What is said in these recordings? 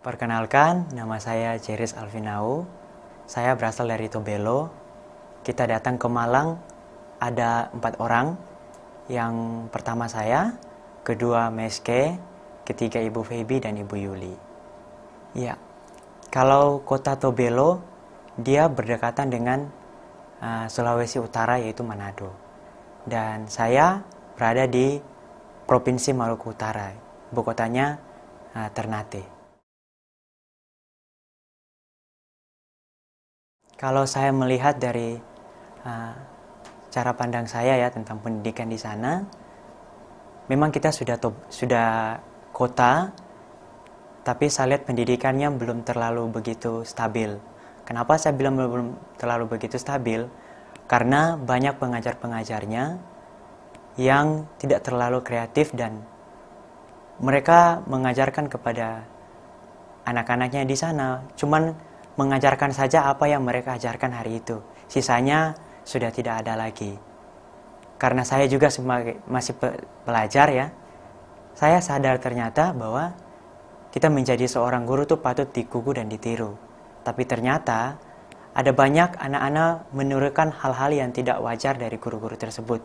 Perkenalkan, nama saya Jeris Alvinau. Saya berasal dari Tobelo. Kita datang ke Malang. Ada empat orang. Yang pertama saya, kedua Meske, ketiga Ibu Feby dan Ibu Yuli. Ya, kalau kota Tobelo, dia berdekatan dengan uh, Sulawesi Utara yaitu Manado. Dan saya berada di Provinsi Maluku Utara, ibu kotanya uh, Ternate. Kalau saya melihat dari uh, cara pandang saya ya tentang pendidikan di sana, memang kita sudah top, sudah kota, tapi saya lihat pendidikannya belum terlalu begitu stabil. Kenapa saya bilang belum terlalu begitu stabil? Karena banyak pengajar-pengajarnya yang tidak terlalu kreatif dan mereka mengajarkan kepada anak-anaknya di sana, cuman mengajarkan saja apa yang mereka ajarkan hari itu. Sisanya sudah tidak ada lagi. Karena saya juga sebagai masih belajar ya, saya sadar ternyata bahwa kita menjadi seorang guru itu patut dikugu dan ditiru. Tapi ternyata ada banyak anak-anak menurunkan hal-hal yang tidak wajar dari guru-guru tersebut.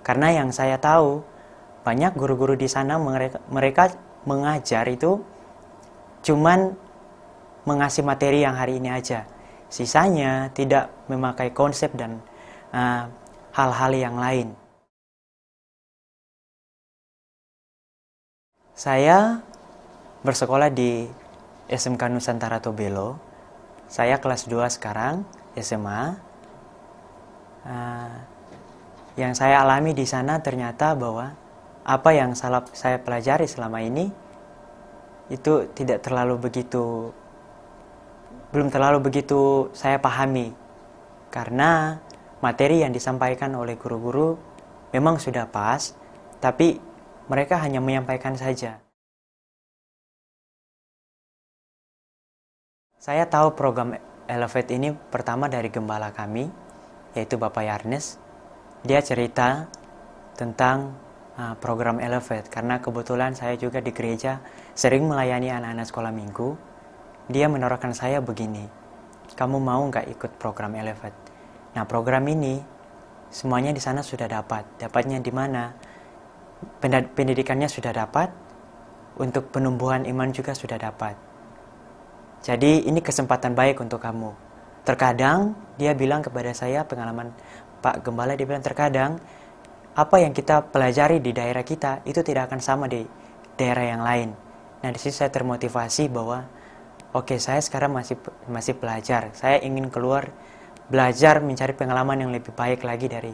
Karena yang saya tahu, banyak guru-guru di sana mereka, mereka mengajar itu cuman mengasih materi yang hari ini aja. Sisanya tidak memakai konsep dan eh, hal-hal uh, yang lain. Saya bersekolah di SMK Nusantara Tobelo. Saya kelas 2 sekarang, SMA. Uh, eh, yang saya alami di sana ternyata bahwa apa yang salah saya pelajari selama ini itu tidak terlalu begitu belum terlalu begitu saya pahami karena materi yang disampaikan oleh guru-guru memang sudah pas, tapi mereka hanya menyampaikan saja. Saya tahu program Elevate ini pertama dari gembala kami, yaitu Bapak Yarnes. Dia cerita tentang ah, program Elevate karena kebetulan saya juga di gereja sering melayani anak-anak sekolah minggu dia menorakan saya begini, kamu mau nggak ikut program Elevate? Nah program ini semuanya di sana sudah dapat. Dapatnya di mana? Pendidikannya sudah dapat, untuk penumbuhan iman juga sudah dapat. Jadi ini kesempatan baik untuk kamu. Terkadang dia bilang kepada saya pengalaman Pak Gembala dia bilang terkadang apa yang kita pelajari di daerah kita itu tidak akan sama di daerah yang lain. Nah di sini saya termotivasi bahwa oke saya sekarang masih masih belajar saya ingin keluar belajar mencari pengalaman yang lebih baik lagi dari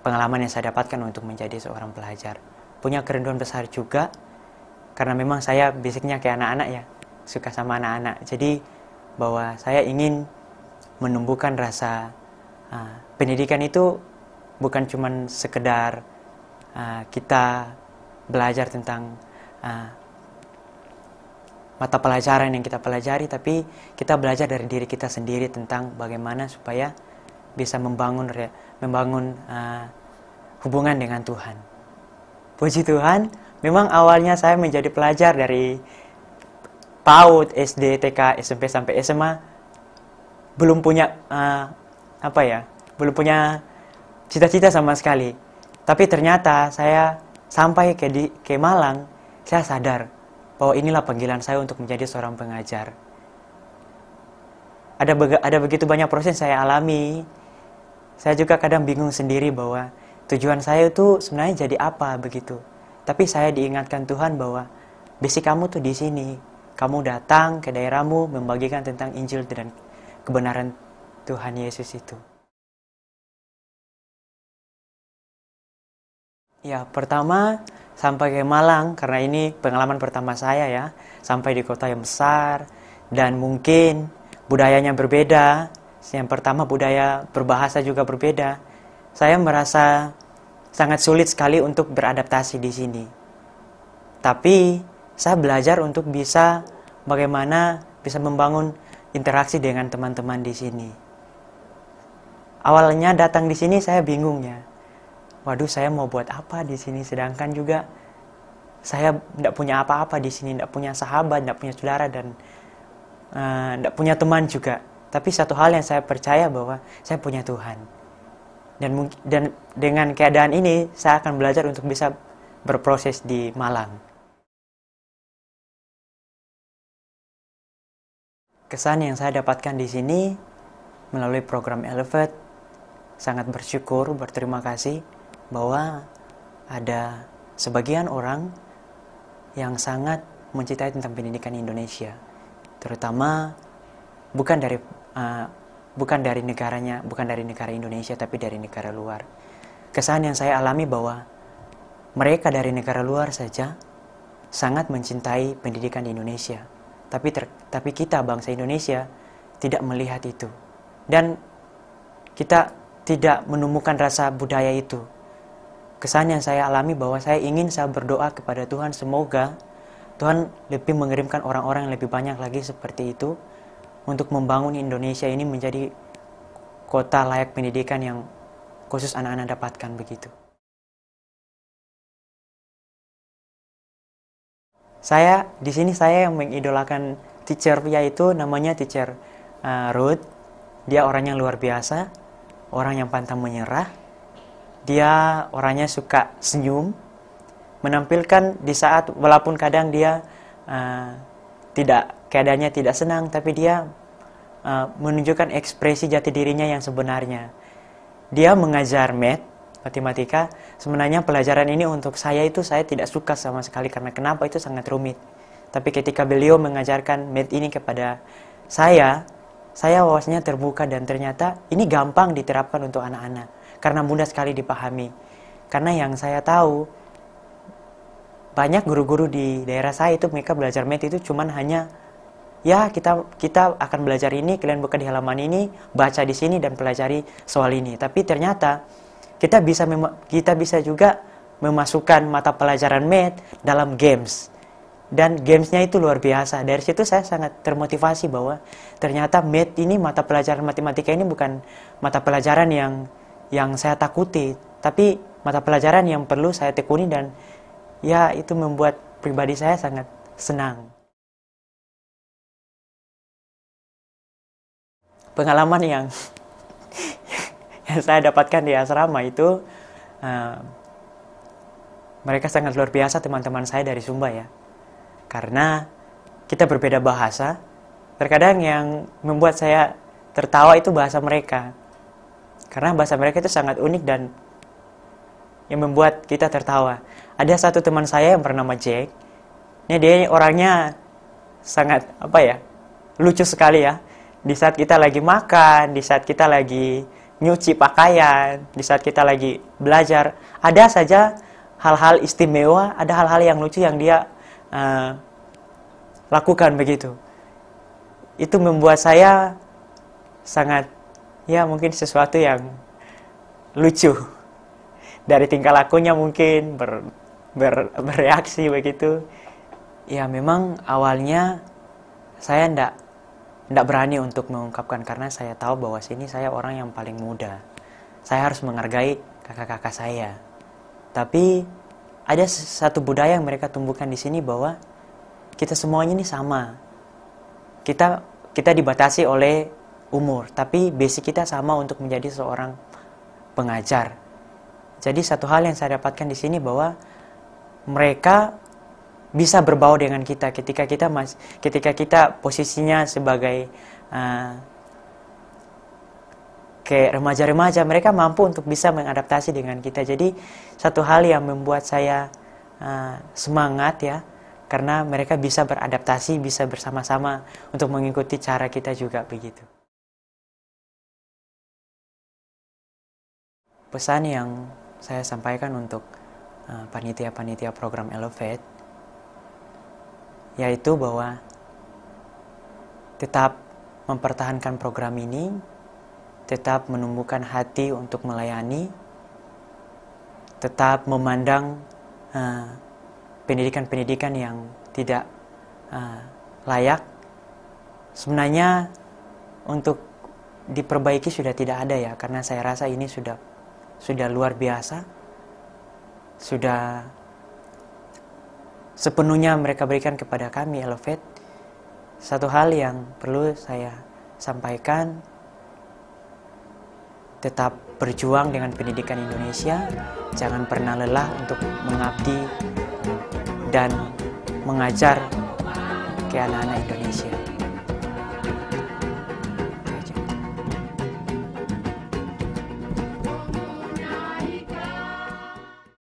pengalaman yang saya dapatkan untuk menjadi seorang pelajar punya kerinduan besar juga karena memang saya basicnya kayak anak-anak ya suka sama anak-anak jadi bahwa saya ingin menumbuhkan rasa uh, pendidikan itu bukan cuman sekedar uh, kita belajar tentang ah, mata pelajaran yang kita pelajari, tapi kita belajar dari diri kita sendiri tentang bagaimana supaya bisa membangun membangun uh, hubungan dengan Tuhan. Puji Tuhan, memang awalnya saya menjadi pelajar dari PAUD, SD, TK, SMP sampai SMA belum punya uh, apa ya? Belum punya cita-cita sama sekali. Tapi ternyata saya sampai ke di, ke Malang, saya sadar bahwa inilah panggilan saya untuk menjadi seorang pengajar. Ada, be ada begitu banyak proses yang saya alami. Saya juga kadang bingung sendiri bahwa tujuan saya itu sebenarnya jadi apa begitu. Tapi saya diingatkan Tuhan bahwa besi kamu tuh di sini. Kamu datang ke daerahmu membagikan tentang Injil dan kebenaran Tuhan Yesus itu. Ya, pertama sampai ke Malang karena ini pengalaman pertama saya ya sampai di kota yang besar dan mungkin budayanya berbeda yang pertama budaya berbahasa juga berbeda saya merasa sangat sulit sekali untuk beradaptasi di sini tapi saya belajar untuk bisa bagaimana bisa membangun interaksi dengan teman-teman di sini awalnya datang di sini saya bingung ya waduh saya mau buat apa di sini sedangkan juga saya tidak punya apa-apa di sini tidak punya sahabat tidak punya saudara dan tidak eh, uh, punya teman juga tapi satu hal yang saya percaya bahwa saya punya Tuhan dan mungkin dan dengan keadaan ini saya akan belajar untuk bisa berproses di Malang kesan yang saya dapatkan di sini melalui program Elevate sangat bersyukur berterima kasih bahwa ada sebagian orang yang sangat mencintai tentang pendidikan Indonesia, terutama bukan dari uh, bukan dari negaranya, bukan dari negara Indonesia tapi dari negara luar. Kesan yang saya alami bahwa mereka dari negara luar saja sangat mencintai pendidikan di Indonesia. Tapi ter, tapi kita bangsa Indonesia tidak melihat itu. Dan kita tidak menemukan rasa budaya itu kesan yang saya alami bahwa saya ingin saya berdoa kepada Tuhan semoga Tuhan lebih mengirimkan orang-orang yang lebih banyak lagi seperti itu untuk membangun Indonesia ini menjadi kota layak pendidikan yang khusus anak-anak dapatkan begitu. Saya di sini saya yang mengidolakan teacher yaitu namanya teacher uh, Ruth. Dia orang yang luar biasa, orang yang pantang menyerah, dia orangnya suka senyum, menampilkan di saat walaupun kadang dia uh, tidak keadaannya tidak senang, tapi dia uh, menunjukkan ekspresi jati dirinya yang sebenarnya. Dia mengajar math, matematika. Sebenarnya pelajaran ini untuk saya itu saya tidak suka sama sekali karena kenapa itu sangat rumit. Tapi ketika beliau mengajarkan math ini kepada saya, saya wawasnya terbuka dan ternyata ini gampang diterapkan untuk anak-anak karena mudah sekali dipahami. Karena yang saya tahu banyak guru-guru di daerah saya itu mereka belajar med itu cuman hanya ya kita kita akan belajar ini, kalian buka di halaman ini, baca di sini dan pelajari soal ini. Tapi ternyata kita bisa kita bisa juga memasukkan mata pelajaran med dalam games dan gamesnya itu luar biasa. Dari situ saya sangat termotivasi bahwa ternyata math ini mata pelajaran matematika ini bukan mata pelajaran yang yang saya takuti, tapi mata pelajaran yang perlu saya tekuni dan ya itu membuat pribadi saya sangat senang. Pengalaman yang yang saya dapatkan di asrama itu uh, mereka sangat luar biasa teman-teman saya dari Sumba ya. Karena kita berbeda bahasa, terkadang yang membuat saya tertawa itu bahasa mereka. Karena bahasa mereka itu sangat unik dan yang membuat kita tertawa. Ada satu teman saya yang bernama Jack. Ini dia orangnya sangat apa ya? Lucu sekali ya. Di saat kita lagi makan, di saat kita lagi nyuci pakaian, di saat kita lagi belajar, ada saja hal-hal istimewa, ada hal-hal yang lucu yang dia uh, lakukan begitu. Itu membuat saya sangat ya mungkin sesuatu yang lucu dari tingkah lakunya mungkin ber, ber, bereaksi begitu ya memang awalnya saya ndak ndak berani untuk mengungkapkan karena saya tahu bahwa sini saya orang yang paling muda saya harus menghargai kakak-kakak saya tapi ada satu budaya yang mereka tumbuhkan di sini bahwa kita semuanya ini sama kita kita dibatasi oleh umur, tapi basic kita sama untuk menjadi seorang pengajar. Jadi satu hal yang saya dapatkan di sini bahwa mereka bisa berbau dengan kita ketika kita mas ketika kita posisinya sebagai uh, kayak remaja-remaja mereka mampu untuk bisa mengadaptasi dengan kita jadi satu hal yang membuat saya uh, semangat ya karena mereka bisa beradaptasi bisa bersama-sama untuk mengikuti cara kita juga begitu pesan yang saya sampaikan untuk eh, panitia-panitia uh, program Elevate yaitu bahwa tetap mempertahankan program ini, tetap menumbuhkan hati untuk melayani, tetap memandang eh, pendidikan-pendidikan uh, yang tidak uh, layak. Sebenarnya untuk diperbaiki sudah tidak ada ya, karena saya rasa ini sudah sudah luar biasa, sudah sepenuhnya mereka berikan kepada kami Elevate. Satu hal yang perlu saya sampaikan, tetap berjuang dengan pendidikan Indonesia, jangan pernah lelah untuk mengabdi dan mengajar ke anak-anak Indonesia.